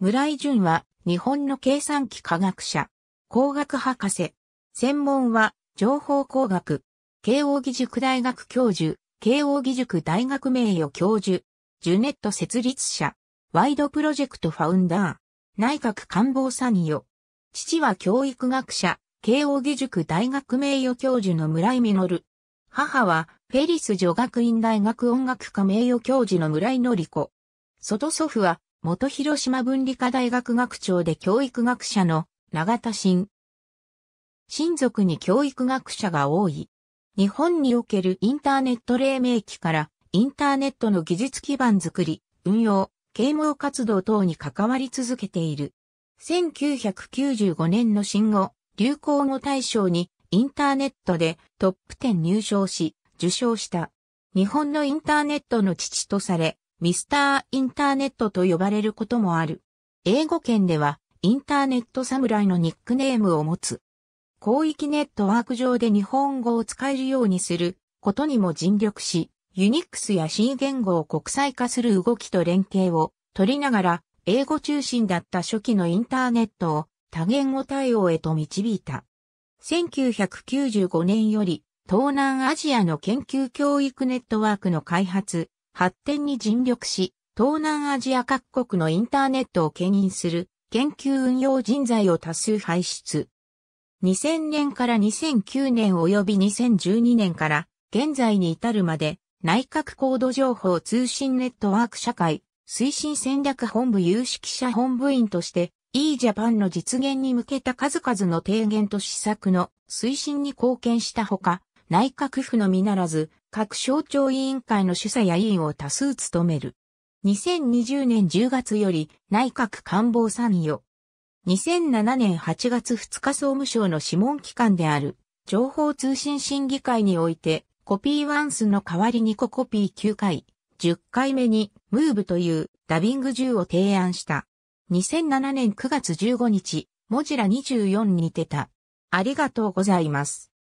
村井淳は日本の計算機科学者、工学博士。専門は情報工学、慶応義塾大学教授、慶応義塾大学名誉教授、ジュネット設立者、ワイドプロジェクトファウンダー、内閣官房参与。父は教育学者、慶応義塾大学名誉教授の村井実。母は、フェリス女学院大学音楽科名誉教授の村井り子。外祖父は、元広島文理科大学学長で教育学者の永田信。親族に教育学者が多い。日本におけるインターネット黎明期からインターネットの技術基盤づくり、運用、啓蒙活動等に関わり続けている。1995年の新語、流行語大賞にインターネットでトップ10入賞し、受賞した。日本のインターネットの父とされ、ミスターインターネットと呼ばれることもある。英語圏ではインターネット侍のニックネームを持つ。広域ネットワーク上で日本語を使えるようにすることにも尽力し、ユニックスや C 言語を国際化する動きと連携を取りながら、英語中心だった初期のインターネットを多言語対応へと導いた。1995年より東南アジアの研究教育ネットワークの開発、発展に尽力し、東南アジア各国のインターネットを牽引する研究運用人材を多数輩出。2000年から2009年及び2012年から現在に至るまで内閣高度情報通信ネットワーク社会推進戦略本部有識者本部員として e ジャパンの実現に向けた数々の提言と施策の推進に貢献したほか、内閣府のみならず、各省庁委員会の主査や委員を多数務める。2020年10月より内閣官房参与。2007年8月2日総務省の諮問機関である情報通信審議会においてコピーワンスの代わりにココピー9回、10回目にムーブというダビング10を提案した。2007年9月15日、モジラ24にてた。ありがとうございます。